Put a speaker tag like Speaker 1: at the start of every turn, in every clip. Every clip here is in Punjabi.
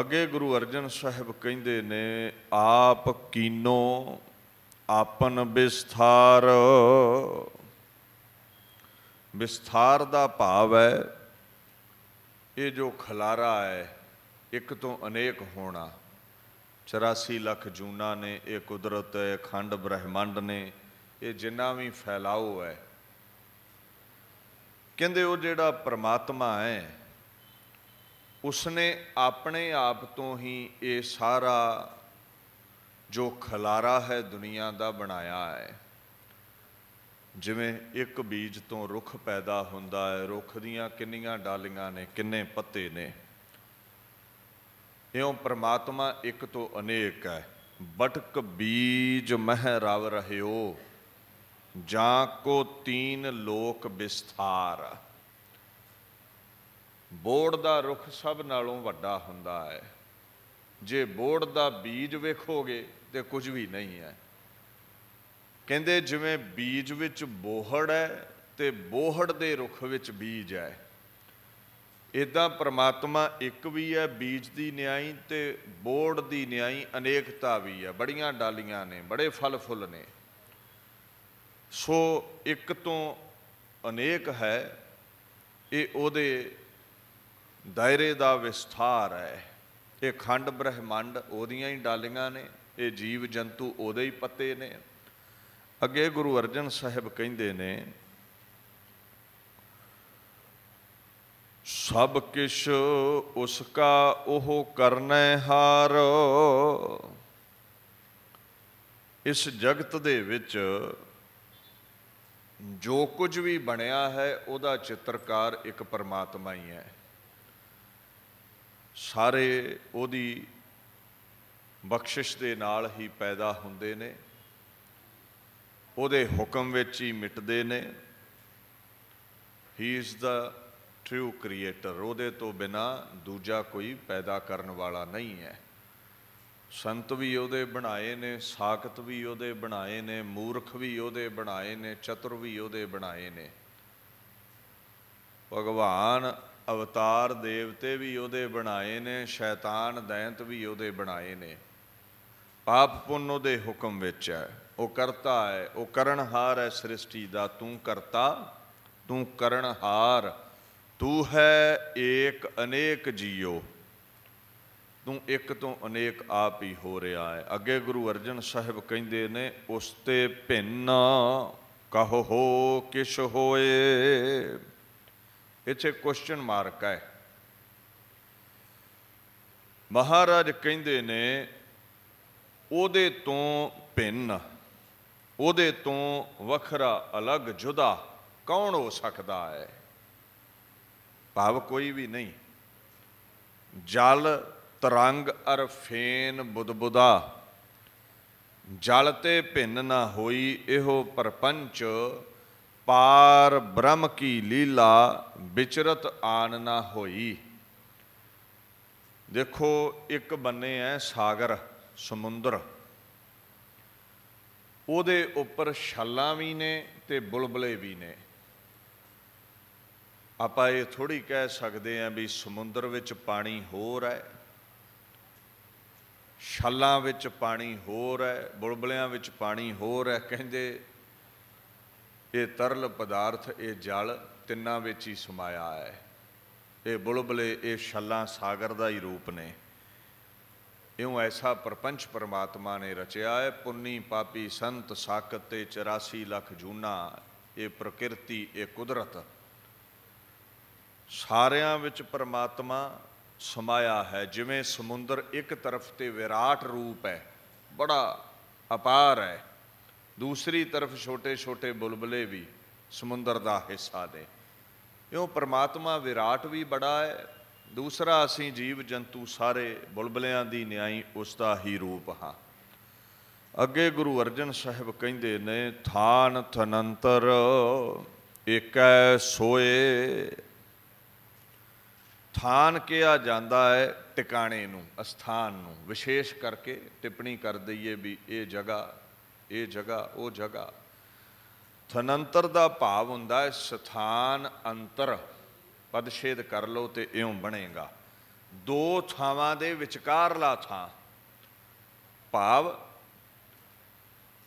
Speaker 1: ਅੱਗੇ ਗੁਰੂ ਅਰਜਨ ਸਾਹਿਬ ਕਹਿੰਦੇ ਨੇ ਆਪ ਕੀਨੋ ਆਪਨ ਵਿਸਥਾਰ ਵਿਸਥਾਰ ਦਾ ਭਾਵ ਹੈ ਇਹ ਜੋ ਖਲਾਰਾ ਹੈ ਇੱਕ ਤੋਂ ਅਨੇਕ ਹੋਣਾ 84 ਲੱਖ ਜੂਨਾ ਨੇ ਇਹ ਕੁਦਰਤ ਹੈ ਖੰਡ ਬ੍ਰਹਿਮੰਡ ਨੇ ਇਹ ਜਿੰਨਾ ਵੀ ਫੈਲਾਓ ਹੈ ਕਹਿੰਦੇ ਉਹ ਜਿਹੜਾ ਪ੍ਰਮਾਤਮਾ ਹੈ ਉਸਨੇ ਆਪਣੇ ਆਪ ਤੋਂ ਹੀ ਇਹ ਸਾਰਾ ਜੋ ਖਲਾਰਾ ਹੈ ਦੁਨੀਆ ਦਾ ਬਣਾਇਆ ਹੈ ਜਿਵੇਂ ਇੱਕ ਬੀਜ ਤੋਂ ਰੁੱਖ ਪੈਦਾ ਹੁੰਦਾ ਹੈ ਰੁੱਖ ਦੀਆਂ ਕਿੰਨੀਆਂ ਡਾਲੀਆਂ ਨੇ ਕਿੰਨੇ ਪੱਤੇ ਨੇ ਇਉਂ ਪ੍ਰਮਾਤਮਾ ਇੱਕ ਤੋਂ ਅਨੇਕ ਹੈ ਬਟਕ ਬੀਜ ਮਹਿ ਰਵ ਰਹਿਓ ਜਾਂ ਕੋ ਤੀਨ ਲੋਕ ਵਿਸਥਾਰ ਬੋੜ ਦਾ ਰੁੱਖ ਸਭ ਨਾਲੋਂ ਵੱਡਾ ਹੁੰਦਾ ਹੈ ਜੇ ਬੋੜ ਦਾ ਬੀਜ ਵੇਖੋਗੇ ਤੇ ਕੁਝ ਵੀ ਨਹੀਂ ਹੈ ਕਹਿੰਦੇ ਜਿਵੇਂ ਬੀਜ ਵਿੱਚ ਬੋਹੜ ਹੈ ਤੇ ਬੋਹੜ ਦੇ ਰੁੱਖ ਵਿੱਚ ਬੀਜ ਹੈ ਇਦਾਂ ਪ੍ਰਮਾਤਮਾ ਇੱਕ ਵੀ ਹੈ ਬੀਜ ਦੀ ਨਿਆਈ ਤੇ ਬੋੜ ਦੀ ਨਿਆਈ ਅਨੇਕਤਾ ਵੀ ਹੈ ਬੜੀਆਂ ਡਾਲੀਆਂ ਨੇ ਬੜੇ ਫਲ ਫੁੱਲ ਨੇ ਸੋ ਇੱਕ ਤੋਂ ਅਨੇਕ ਹੈ ਇਹ ਉਹਦੇ ਦਾਇਰੇ ਦਾ ਵਿਸਥਾਰ ਹੈ ਇਹ ਖੰਡ ਬ੍ਰਹਿਮੰਡ ਉਹਦੀਆਂ ਹੀ ਡਾਲੀਆਂ ਨੇ ਇਹ ਜੀਵ ਜੰਤੂ ਉਹਦੇ ਹੀ ਪੱਤੇ ਨੇ ਅੱਗੇ ਗੁਰੂ ਅਰਜਨ ਸਾਹਿਬ ਕਹਿੰਦੇ ਨੇ ਸਭ ਕਿਛ ਉਸ ਕਾ ਉਹ ਕਰਨੈ ਹਾਰ ਇਸ ਜਗਤ ਦੇ ਵਿੱਚ ਜੋ ਕੁਝ ਵੀ ਬਣਿਆ ਹੈ ਉਹਦਾ ਚਿੱਤਰਕਾਰ ਇੱਕ ਪਰਮਾਤਮਾ ਹੀ ਹੈ ਸਾਰੇ ਉਹਦੀ ਬਖਸ਼ਿਸ਼ ਦੇ ਨਾਲ ਹੀ ਪੈਦਾ ਹੁੰਦੇ ਨੇ ਉਹਦੇ ਹੁਕਮ ਵਿੱਚ ਹੀ ਮਿਟਦੇ ਨੇ ਹੀ ਇਜ਼ ਦਾ ਟਰੂ ਕ੍ਰੀਏਟਰ ਉਹਦੇ ਤੋਂ ਬਿਨਾ ਦੂਜਾ ਕੋਈ ਪੈਦਾ ਕਰਨ ਵਾਲਾ ਨਹੀਂ ਹੈ ਸੰਤ ਵੀ ਉਹਦੇ ਬਣਾਏ ਨੇ ਸਾਖਤ ਵੀ ਉਹਦੇ ਬਣਾਏ ਨੇ ਮੂਰਖ ਵੀ ਉਹਦੇ ਬਣਾਏ ਨੇ ਚਤੁਰ ਵੀ ਉਹਦੇ ਬਣਾਏ ਨੇ ਭਗਵਾਨ ਅਵਤਾਰ ਦੇਵਤੇ ਵੀ ਉਹਦੇ ਬਣਾਏ ਨੇ ਸ਼ੈਤਾਨ ਦੈਂਤ ਵੀ ਉਹਦੇ ਬਣਾਏ ਨੇ ਪਾਪ ਪੁੰਨ ਉਹਦੇ ਹੁਕਮ ਵਿੱਚ ਹੈ ਉਹ ਕਰਤਾ ਹੈ ਉਹ ਕਰਨਹਾਰ ਹੈ ਸ੍ਰਿਸ਼ਟੀ ਦਾ ਤੂੰ ਕਰਤਾ ਤੂੰ ਕਰਨਹਾਰ ਤੂੰ ਹੈ ਏਕ ਅਨੇਕ ਜੀਓ ਤੂੰ ਇੱਕ ਤੋਂ ਅਨੇਕ ਆਪ ਹੀ ਹੋ ਰਿਹਾ ਹੈ ਅੱਗੇ ਗੁਰੂ ਅਰਜਨ ਸਾਹਿਬ ਕਹਿੰਦੇ ਨੇ ਉਸਤੇ ਭਿੰਨ ਕਹੋ ਕਿਛ ਹੋਏ ਇੱਥੇ ਕੁਐਸਚਨ ਮਾਰਕ ਹੈ ਮਹਾਰਾਜ ਕਹਿੰਦੇ ਨੇ ਉਹਦੇ ਤੋਂ ਭਿੰਨ ਉਹਦੇ ਤੋਂ ਵੱਖਰਾ ਅਲੱਗ ਜੁਦਾ ਕੌਣ ਹੋ ਸਕਦਾ ਹੈ ਭਾਵ ਕੋਈ ਵੀ ਨਹੀਂ ਜਲ ਤਰੰਗ ਅਰ ਫੇਨ ਬੁਦਬੁਦਾ ਜਲ ਤੇ ਭਿੰਨ ਨਾ ਹੋਈ ਇਹੋ ਪਰਪੰਚ ਪਾਰ ਬ੍ਰਹਮ ਕੀ ਲੀਲਾ ਵਿਚਰਤ ਆਨ ਨਾ ਹੋਈ ਦੇਖੋ ਇੱਕ ਬੰਨੇ ਐ ਸਾਗਰ ਸਮੁੰਦਰ ਉਹਦੇ ਉੱਪਰ ਛਾਲਾਂ ਵੀ ਨੇ ਤੇ ਬੁਲਬਲੇ ਵੀ ਨੇ ਆਪਾਂ ਇਹ ਥੋੜੀ ਕਹਿ ਸਕਦੇ ਆ ਵੀ ਸਮੁੰਦਰ ਵਿੱਚ ਪਾਣੀ ਹੋਰ ਹੈ ਛਾਲਾਂ ਵਿੱਚ ਪਾਣੀ ਹੋਰ ਹੈ ਬੁਲਬਲਿਆਂ ਵਿੱਚ ਪਾਣੀ ਹੋਰ ਹੈ ਕਹਿੰਦੇ ਇਹ ਤਰਲ ਪਦਾਰਥ ਇਹ ਜਲ ਤਿੰਨਾਂ ਵਿੱਚ ਹੀ ਸਮਾਇਆ ਹੈ ਇਹ ਬੁਲਬਲੇ ਇਹ ਛੱਲਾ ਸਾਗਰ ਦਾ ਹੀ ਰੂਪ ਨੇ ਇਉਂ ਐਸਾ ਪਰਪੰਚ ਪਰਮਾਤਮਾ ਨੇ ਰਚਿਆ ਹੈ ਪੁੰਨੀ ਪਾਪੀ ਸੰਤ ਸਾਖਤ ਤੇ 84 ਲੱਖ ਜੂਨਾ ਇਹ ਪ੍ਰਕਿਰਤੀ ਇਹ ਕੁਦਰਤ ਸਾਰਿਆਂ ਵਿੱਚ ਪਰਮਾਤਮਾ ਸਮਾਇਆ ਹੈ ਜਿਵੇਂ ਸਮੁੰਦਰ ਇੱਕ ਤਰਫ ਤੇ ਵਿਰਾਟ ਰੂਪ ਹੈ ਬੜਾ ਅਪਾਰ ਹੈ ਦੂਸਰੀ ਤਰਫ ਛੋਟੇ-ਛੋਟੇ ਬੁਲਬਲੇ ਵੀ ਸਮੁੰਦਰ ਦਾ ਹਿੱਸਾ ਨੇ ਇਉਂ ਪ੍ਰਮਾਤਮਾ ਵਿਰਾਟ ਵੀ ਬੜਾ ਹੈ ਦੂਸਰਾ ਅਸੀਂ ਜੀਵ ਜੰਤੂ ਸਾਰੇ ਬੁਲਬਲਿਆਂ ਦੀ ਨਿਆਈ ਉਸ ਦਾ ਹੀ ਰੂਪ ਹਾਂ ਅੱਗੇ ਗੁਰੂ ਅਰਜਨ ਸਾਹਿਬ ਕਹਿੰਦੇ ਨੇ ਥਾਨ ਥਨੰਤਰ ਇਕੈ ਸੋਏ ਥਾਨ ਕਿਹਾ ਜਾਂਦਾ ਹੈ ਟਿਕਾਣੇ ਨੂੰ ਅਸਥਾਨ ਨੂੰ ਵਿਸ਼ੇਸ਼ ਕਰਕੇ ਟਿੱਪਣੀ ਕਰ ਦਈਏ ਵੀ ਇਹ ਜਗ੍ਹਾ ਇਹ ਜਗ੍ਹਾ ਉਹ ਜਗ੍ਹਾ ਥਨੰਤਰ ਦਾ ਭਾਵ ਹੁੰਦਾ ਹੈ ਸਥਾਨ ਅੰਤਰ ਪਦਛੇਦ ਕਰ ਲਓ ਤੇ ਇਉਂ ਬਣੇਗਾ ਦੋ ਥਾਵਾਂ ਦੇ ਵਿਚਕਾਰਲਾ ਥਾਂ ਭਾਵ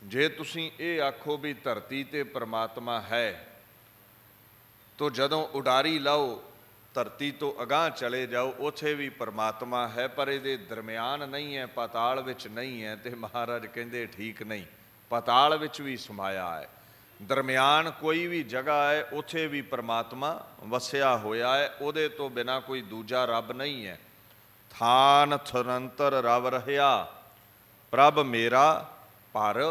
Speaker 1: ਜੇ ਤੁਸੀਂ ਇਹ ਆਖੋ ਵੀ ਧਰਤੀ ਤੇ ਪ੍ਰਮਾਤਮਾ ਹੈ ਤੋ ਜਦੋਂ ਉਡਾਰੀ ਲਾਓ ਧਰਤੀ ਤੋਂ ਅਗਾਹ ਚਲੇ ਜਾਓ ਉਥੇ ਵੀ ਪਰਮਾਤਮਾ ਹੈ ਪਰ ਇਹਦੇ ਦਰਮਿਆਨ ਨਹੀਂ ਹੈ ਪਾਤਾਲ ਵਿੱਚ ਨਹੀਂ ਹੈ ਤੇ ਮਹਾਰਾਜ ਕਹਿੰਦੇ ਠੀਕ ਨਹੀਂ ਪਤਾਲ ਵਿੱਚ ਵੀ ਸਮਾਇਆ ਹੈ ਦਰਮਿਆਨ ਕੋਈ ਵੀ ਜਗ੍ਹਾ ਹੈ ਉਥੇ ਵੀ ਪ੍ਰਮਾਤਮਾ ਵਸਿਆ ਹੋਇਆ ਹੈ ਉਹਦੇ ਤੋਂ ਬਿਨਾ ਕੋਈ ਦੂਜਾ ਰੱਬ ਨਹੀਂ ਹੈ ਥਾਨ ਥਰੰਤਰ ਰਵ ਰਹਿਆ ਪ੍ਰਭ ਮੇਰਾ ਪਰ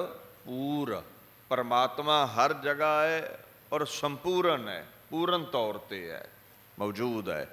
Speaker 1: ਪੂਰ ਪਰਮਾਤਮਾ ਹਰ ਜਗ੍ਹਾ ਹੈ ਔਰ ਸੰਪੂਰਨ ਹੈ ਪੂਰਨ ਤੌਰ ਤੇ ਹੈ ਮੌਜੂਦ ਹੈ